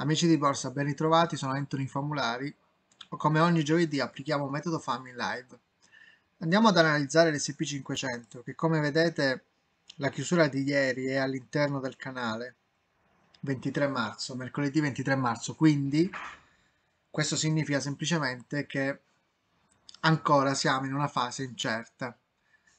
Amici di Borsa, ben ritrovati, sono Anthony Famulari. Come ogni giovedì applichiamo un metodo FAM in live. Andiamo ad analizzare l'SP500 che come vedete la chiusura di ieri è all'interno del canale 23 marzo, mercoledì 23 marzo, quindi questo significa semplicemente che ancora siamo in una fase incerta.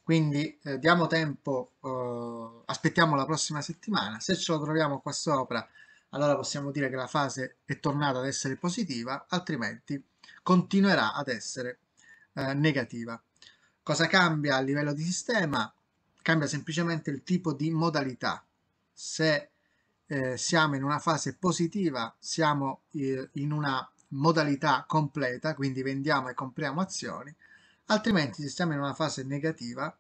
Quindi eh, diamo tempo, eh, aspettiamo la prossima settimana, se ce lo troviamo qua sopra allora possiamo dire che la fase è tornata ad essere positiva, altrimenti continuerà ad essere eh, negativa. Cosa cambia a livello di sistema? Cambia semplicemente il tipo di modalità. Se eh, siamo in una fase positiva, siamo eh, in una modalità completa, quindi vendiamo e compriamo azioni, altrimenti se siamo in una fase negativa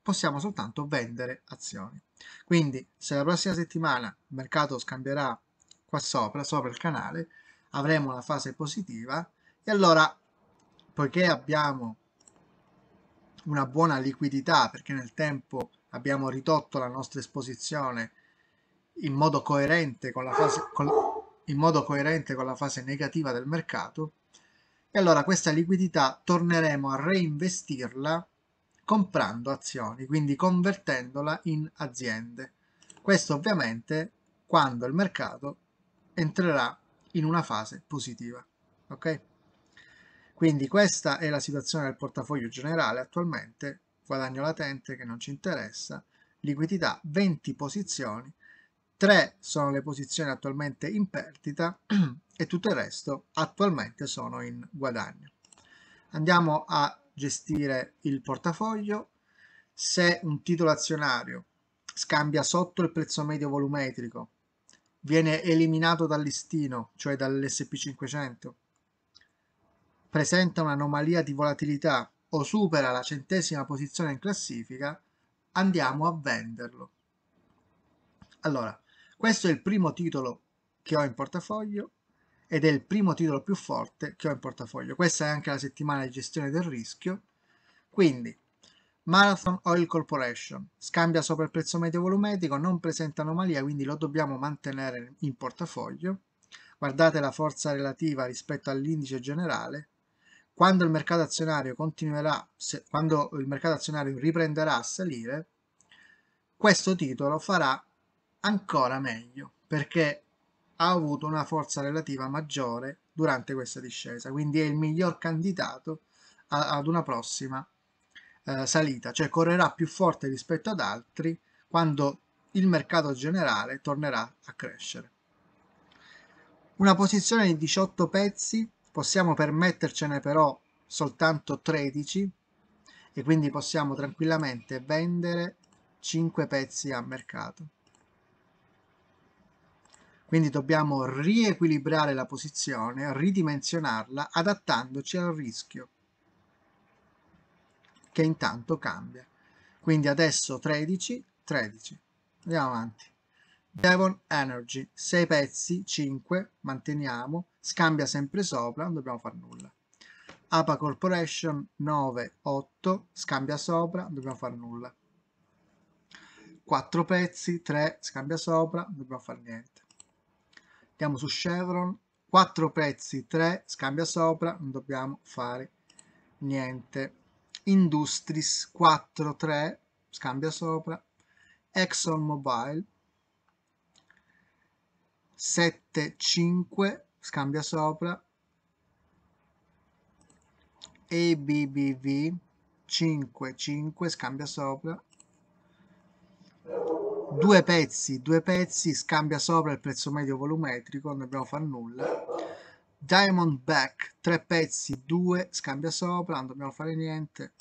possiamo soltanto vendere azioni. Quindi se la prossima settimana il mercato scambierà qua sopra, sopra il canale, avremo la fase positiva e allora poiché abbiamo una buona liquidità perché nel tempo abbiamo ridotto la nostra esposizione in modo coerente con la fase, con, in modo coerente con la fase negativa del mercato e allora questa liquidità torneremo a reinvestirla comprando azioni, quindi convertendola in aziende. Questo ovviamente quando il mercato entrerà in una fase positiva. Ok? Quindi questa è la situazione del portafoglio generale attualmente, guadagno latente che non ci interessa, liquidità 20 posizioni, 3 sono le posizioni attualmente in perdita e tutto il resto attualmente sono in guadagno. Andiamo a gestire il portafoglio, se un titolo azionario scambia sotto il prezzo medio volumetrico viene eliminato dal listino, cioè dall'SP500, presenta un'anomalia di volatilità o supera la centesima posizione in classifica, andiamo a venderlo. Allora, questo è il primo titolo che ho in portafoglio ed è il primo titolo più forte che ho in portafoglio. Questa è anche la settimana di gestione del rischio, quindi Marathon Oil Corporation scambia sopra il prezzo medio volumetrico, non presenta anomalia, quindi lo dobbiamo mantenere in portafoglio. Guardate la forza relativa rispetto all'indice generale. Quando il mercato azionario continuerà, se, quando il mercato azionario riprenderà a salire, questo titolo farà ancora meglio perché ha avuto una forza relativa maggiore durante questa discesa, quindi è il miglior candidato ad una prossima eh, salita, cioè correrà più forte rispetto ad altri quando il mercato generale tornerà a crescere. Una posizione di 18 pezzi, possiamo permettercene però soltanto 13 e quindi possiamo tranquillamente vendere 5 pezzi a mercato. Quindi dobbiamo riequilibrare la posizione, ridimensionarla, adattandoci al rischio che intanto cambia. Quindi adesso 13, 13. Andiamo avanti. Devon Energy, 6 pezzi, 5, manteniamo, scambia sempre sopra, non dobbiamo fare nulla. APA Corporation 9, 8, scambia sopra, non dobbiamo fare nulla. 4 pezzi, 3, scambia sopra, non dobbiamo fare niente. Andiamo su Chevron, 4 pezzi, 3, scambia sopra, non dobbiamo fare niente. Industries 4-3, scambia sopra, ExxonMobil 7-5, scambia sopra, ABBV 5-5, scambia sopra, due pezzi, due pezzi, scambia sopra il prezzo medio volumetrico, non dobbiamo fare nulla. Diamondback, tre pezzi, due, scambia sopra, non dobbiamo fare niente.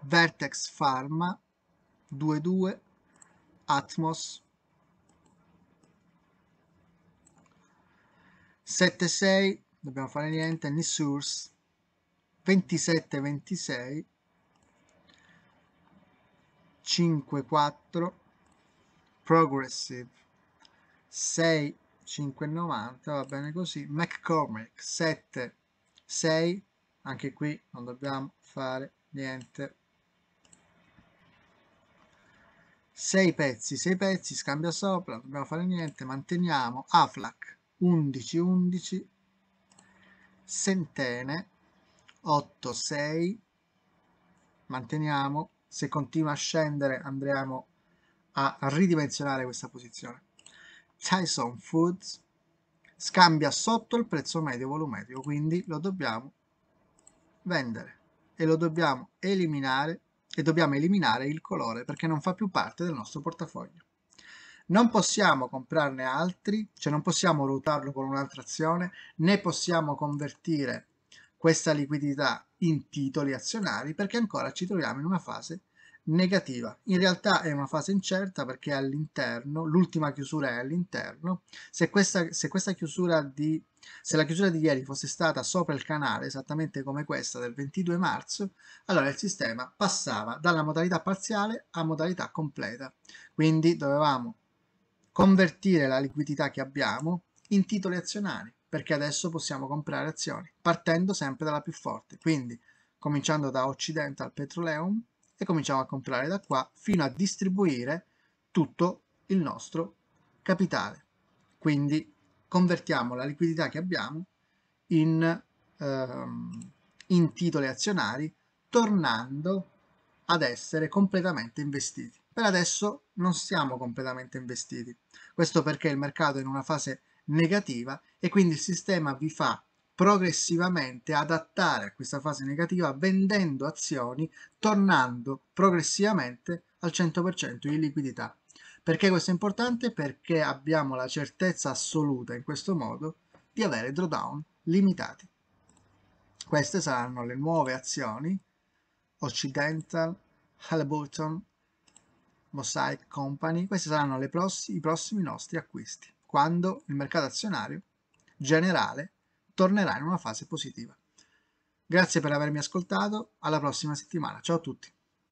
Vertex Pharma, 2-2, Atmos. 7-6, dobbiamo fare niente, Nisurs. 27-26, 5-4, Progressive, 6 5,90 va bene così McCormick 7 6 anche qui non dobbiamo fare niente 6 pezzi 6 pezzi scambia sopra non dobbiamo fare niente manteniamo Aflac 11 11 Sentene 8 6 manteniamo se continua a scendere andremo a ridimensionare questa posizione Tyson Foods scambia sotto il prezzo medio volumetrico, quindi lo dobbiamo vendere e lo dobbiamo eliminare e dobbiamo eliminare il colore perché non fa più parte del nostro portafoglio. Non possiamo comprarne altri, cioè non possiamo ruotarlo con un'altra azione, né possiamo convertire questa liquidità in titoli azionari perché ancora ci troviamo in una fase negativa. In realtà è una fase incerta perché all'interno, l'ultima chiusura è all'interno. Se questa, se questa chiusura di se la chiusura di ieri fosse stata sopra il canale, esattamente come questa del 22 marzo, allora il sistema passava dalla modalità parziale a modalità completa. Quindi dovevamo convertire la liquidità che abbiamo in titoli azionari, perché adesso possiamo comprare azioni, partendo sempre dalla più forte. Quindi cominciando da Occidental Petroleum, e cominciamo a comprare da qua fino a distribuire tutto il nostro capitale. Quindi convertiamo la liquidità che abbiamo in, ehm, in titoli azionari tornando ad essere completamente investiti. Per adesso non siamo completamente investiti, questo perché il mercato è in una fase negativa e quindi il sistema vi fa progressivamente adattare a questa fase negativa vendendo azioni, tornando progressivamente al 100% di liquidità. Perché questo è importante? Perché abbiamo la certezza assoluta in questo modo di avere drawdown limitati. Queste saranno le nuove azioni Occidental, Halliburton, Mosaic Company, questi saranno pross i prossimi nostri acquisti quando il mercato azionario generale tornerà in una fase positiva. Grazie per avermi ascoltato, alla prossima settimana, ciao a tutti.